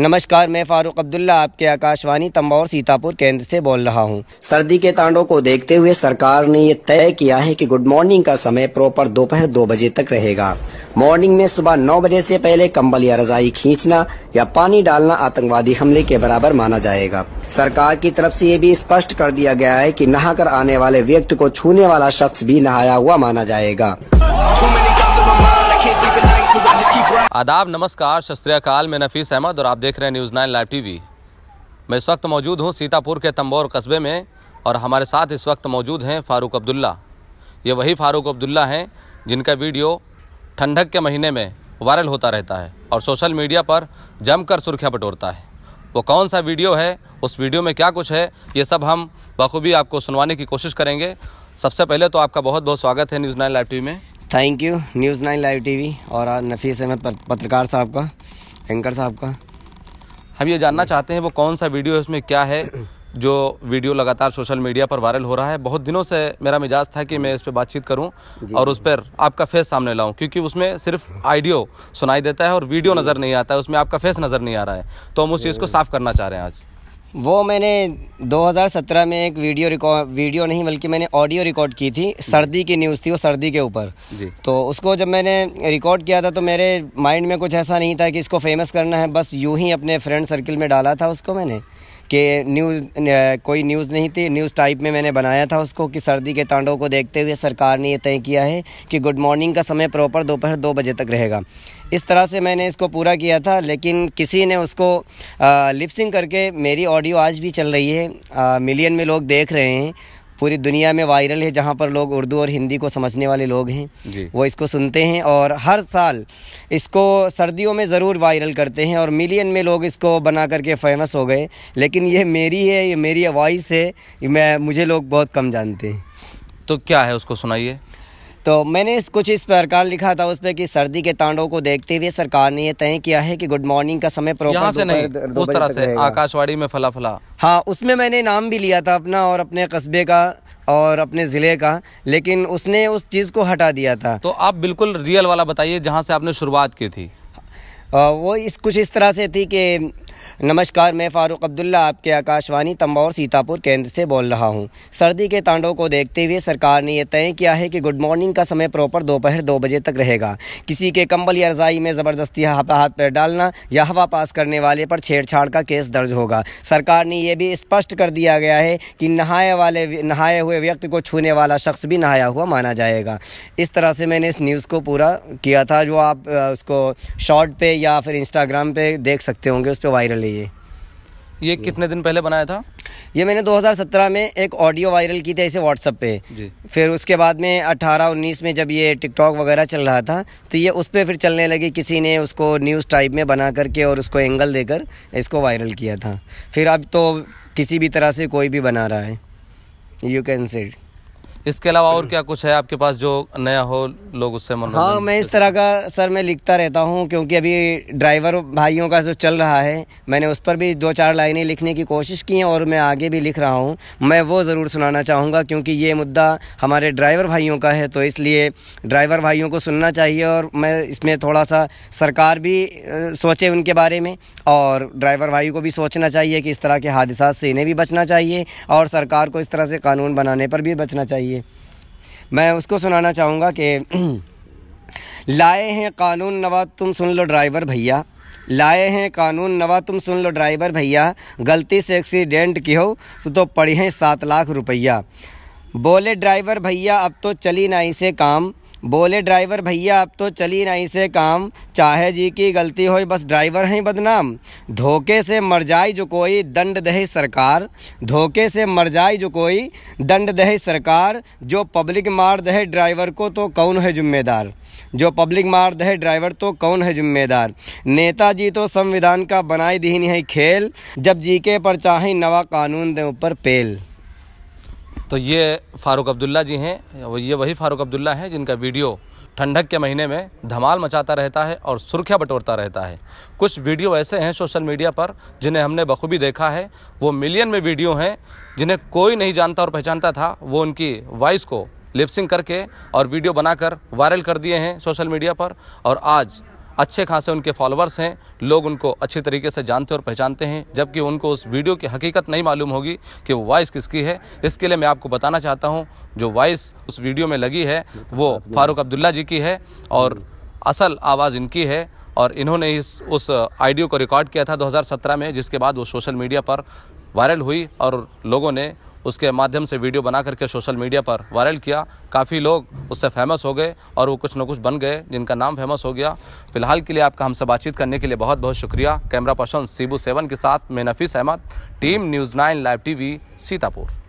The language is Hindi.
नमस्कार मैं फारूक अब्दुल्ला आपके आकाशवाणी तम्बौर सीतापुर केंद्र से बोल रहा हूं। सर्दी के तांडों को देखते हुए सरकार ने ये तय किया है कि गुड मॉर्निंग का समय प्रॉपर दोपहर दो बजे तक रहेगा मॉर्निंग में सुबह नौ बजे से पहले कंबल या रजाई खींचना या पानी डालना आतंकवादी हमले के बराबर माना जाएगा सरकार की तरफ ऐसी ये भी स्पष्ट कर दिया गया है की नहाकर आने वाले व्यक्ति को छूने वाला शख्स भी नहाया हुआ माना जाएगा आदाब नमस्कार शस्त्रकाल में नफीस अहमद और आप देख रहे हैं न्यूज़ नाइन लाइव टीवी मैं इस वक्त मौजूद हूं सीतापुर के तंबौर कस्बे में और हमारे साथ इस वक्त मौजूद हैं फ़ारूक अब्दुल्ला ये वही फ़ारूक अब्दुल्ला हैं जिनका वीडियो ठंडक के महीने में वायरल होता रहता है और सोशल मीडिया पर जमकर सुर्खियाँ बटोरता है वो कौन सा वीडियो है उस वीडियो में क्या कुछ है ये सब हम बखूबी आपको सुनवाने की कोशिश करेंगे सबसे पहले तो आपका बहुत बहुत स्वागत है न्यूज़ नाइन लाइव टीवी में thank you news nine live TV और नफीस अहमद पत्रकार साहब का एंकर साहब का हम ये जानना चाहते हैं वो कौन सा वीडियो है उसमें क्या है जो वीडियो लगातार सोशल मीडिया पर वायरल हो रहा है बहुत दिनों से मेरा मिजाज था कि मैं इस पर बातचीत करूं और उस पर आपका फेस सामने लाऊं क्योंकि उसमें सिर्फ आइडियो सुनाई देता है और वीडियो नज़र नहीं आता है उसमें आपका फेस नज़र नहीं आ रहा है तो हम उस चीज़ को साफ करना चाह रहे हैं आज वो मैंने 2017 में एक वीडियो रिकॉर्ड वीडियो नहीं बल्कि मैंने ऑडियो रिकॉर्ड की थी सर्दी की न्यूज़ थी वो सर्दी के ऊपर तो उसको जब मैंने रिकॉर्ड किया था तो मेरे माइंड में कुछ ऐसा नहीं था कि इसको फेमस करना है बस यूं ही अपने फ्रेंड सर्किल में डाला था उसको मैंने कि न्यूज़ कोई न्यूज़ नहीं थी न्यूज़ टाइप में मैंने बनाया था उसको कि सर्दी के तांडों को देखते हुए सरकार ने यह तय किया है कि गुड मॉर्निंग का समय प्रॉपर दोपहर दो बजे तक रहेगा इस तरह से मैंने इसको पूरा किया था लेकिन किसी ने उसको लिपसिंग करके मेरी ऑडियो आज भी चल रही है आ, मिलियन में लोग देख रहे हैं पूरी दुनिया में वायरल है जहाँ पर लोग उर्दू और हिंदी को समझने वाले लोग हैं वो इसको सुनते हैं और हर साल इसको सर्दियों में ज़रूर वायरल करते हैं और मिलियन में लोग इसको बना करके फेमस हो गए लेकिन ये मेरी है ये मेरी वॉइस है मैं मुझे लोग बहुत कम जानते हैं तो क्या है उसको सुनाइए तो मैंने इस कुछ इस प्रकार लिखा था उस पर कि सर्दी के तांडों को देखते हुए सरकार ने यह तय किया है कि गुड मॉर्निंग का समय प्रॉपर से नहीं उस तरह से आकाशवाणी में फला फला हाँ उसमें मैंने नाम भी लिया था अपना और अपने कस्बे का और अपने ज़िले का लेकिन उसने उस चीज़ को हटा दिया था तो आप बिल्कुल रियल वाला बताइए जहाँ से आपने शुरुआत की थी हाँ, वो इस कुछ इस तरह से थी कि नमस्कार मैं फ़ारूक अब्दुल्ला आपके आकाशवाणी तंबौर सीतापुर केंद्र से बोल रहा हूं। सर्दी के तांडों को देखते हुए सरकार ने यह तय किया है कि गुड मॉर्निंग का समय प्रॉपर दोपहर दो बजे तक रहेगा किसी के कंबल या रजाई में ज़बरदस्ती हाथ पैर डालना या हवा पास करने वाले पर छेड़छाड़ का केस दर्ज होगा सरकार ने यह भी स्पष्ट कर दिया गया है कि नहाए वाले नहाए हुए व्यक्ति को छूने वाला शख्स भी नहाया हुआ माना जाएगा इस तरह से मैंने इस न्यूज़ को पूरा किया था जो आप उसको शॉर्ट पे या फिर इंस्टाग्राम पे देख सकते होंगे उस पर वायरल वायरल है ये ये कितने दिन पहले बनाया था ये मैंने 2017 में एक ऑडियो वायरल की थी इसे व्हाट्सअप पे जी फिर उसके बाद में 18 19 में जब ये टिकटॉक वगैरह चल रहा था तो ये उस पर फिर चलने लगी किसी ने उसको न्यूज़ टाइप में बना करके और उसको एंगल देकर इसको वायरल किया था फिर अब तो किसी भी तरह से कोई भी बना रहा है यू कैन सेड इसके अलावा और क्या कुछ है आपके पास जो नया हो लोग उससे मन हाँ मैं इस तरह का सर मैं लिखता रहता हूँ क्योंकि अभी ड्राइवर भाइयों का जो चल रहा है मैंने उस पर भी दो चार लाइनें लिखने की कोशिश की हैं और मैं आगे भी लिख रहा हूँ मैं वो ज़रूर सुनाना चाहूँगा क्योंकि ये मुद्दा हमारे ड्राइवर भाइयों का है तो इसलिए ड्राइवर भाइयों को सुनना चाहिए और मैं इसमें थोड़ा सा सरकार भी सोचे उनके बारे में और ड्राइवर भाई को भी सोचना चाहिए कि इस तरह के हादसा से इन्हें भी बचना चाहिए और सरकार को इस तरह से कानून बनाने पर भी बचना चाहिए चाहिए मैं उसको सुनाना चाहूँगा कि लाए हैं कानून नवा तुम सुन लो ड्राइवर भैया लाए हैं कानून नवा तुम सुन लो ड्राइवर भैया गलती से एक्सीडेंट की हो तो पड़ी हैं सात लाख रुपया बोले ड्राइवर भैया अब तो चली ना इसे काम बोले ड्राइवर भैया अब तो चली नहीं से काम चाहे जी की गलती हो बस ड्राइवर हैं बदनाम धोखे से मर जाए जो कोई दंड दहे सरकार धोखे से मर जाए जो कोई दंड दहे सरकार जो पब्लिक मार दहे ड्राइवर को तो कौन है जिम्मेदार जो पब्लिक मार दहे ड्राइवर तो कौन है जिम्मेदार नेताजी तो संविधान का बनाए दीन है खेल जब जी के पर चाहे नवा कानून दें ऊपर पेल तो ये फारूक अब्दुल्ला जी हैं ये वही फारूक अब्दुल्ला हैं जिनका वीडियो ठंडक के महीने में धमाल मचाता रहता है और सुर्खियाँ बटोरता रहता है कुछ वीडियो ऐसे हैं सोशल मीडिया पर जिन्हें हमने बखूबी देखा है वो मिलियन में वीडियो हैं जिन्हें कोई नहीं जानता और पहचानता था वो उनकी वॉइस को लिपसिंग करके और वीडियो बनाकर वायरल कर दिए हैं सोशल मीडिया पर और आज अच्छे खासे उनके फॉलोअर्स हैं लोग उनको अच्छे तरीके से जानते और पहचानते हैं जबकि उनको उस वीडियो की हकीकत नहीं मालूम होगी कि वो वॉइस किसकी है इसके लिए मैं आपको बताना चाहता हूँ जो वॉइस उस वीडियो में लगी है वो फारूक अब्दुल्ला जी की है और असल आवाज़ इनकी है और इन्होंने इस उस आइडियो को रिकॉर्ड किया था 2017 में जिसके बाद वो सोशल मीडिया पर वायरल हुई और लोगों ने उसके माध्यम से वीडियो बना करके सोशल मीडिया पर वायरल किया काफ़ी लोग उससे फेमस हो गए और वो कुछ ना कुछ बन गए जिनका नाम फेमस हो गया फिलहाल के लिए आपका हमसे बातचीत करने के लिए बहुत बहुत शुक्रिया कैमरा पर्सन सीबू सेवन के साथ मैं Nafees Ahmed team news nine live T Sitapur